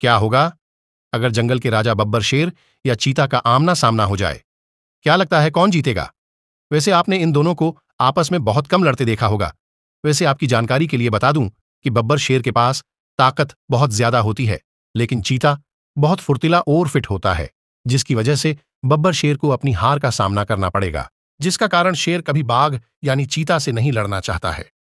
क्या होगा अगर जंगल के राजा बब्बर शेर या चीता का आमना सामना हो जाए क्या लगता है कौन जीतेगा वैसे आपने इन दोनों को आपस में बहुत कम लड़ते देखा होगा वैसे आपकी जानकारी के लिए बता दूं कि बब्बर शेर के पास ताकत बहुत ज्यादा होती है लेकिन चीता बहुत फुर्तीला और फिट होता है जिसकी वजह से बब्बर शेर को अपनी हार का सामना करना पड़ेगा जिसका कारण शेर कभी बाघ यानी चीता से नहीं लड़ना चाहता है